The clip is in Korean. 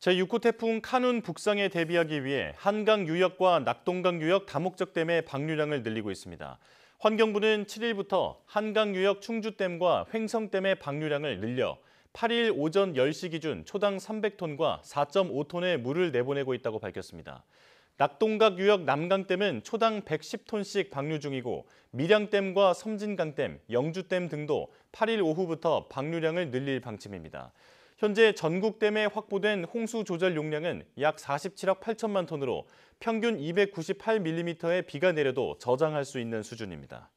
제6호 태풍 카눈 북상에 대비하기 위해 한강 유역과 낙동강 유역 다목적댐의 방류량을 늘리고 있습니다. 환경부는 7일부터 한강 유역 충주댐과 횡성댐의 방류량을 늘려 8일 오전 10시 기준 초당 300톤과 4.5톤의 물을 내보내고 있다고 밝혔습니다. 낙동각 유역 남강댐은 초당 110톤씩 방류 중이고 밀양댐과 섬진강댐, 영주댐 등도 8일 오후부터 방류량을 늘릴 방침입니다. 현재 전국 댐에 확보된 홍수 조절 용량은 약 47억 8천만 톤으로 평균 298mm의 비가 내려도 저장할 수 있는 수준입니다.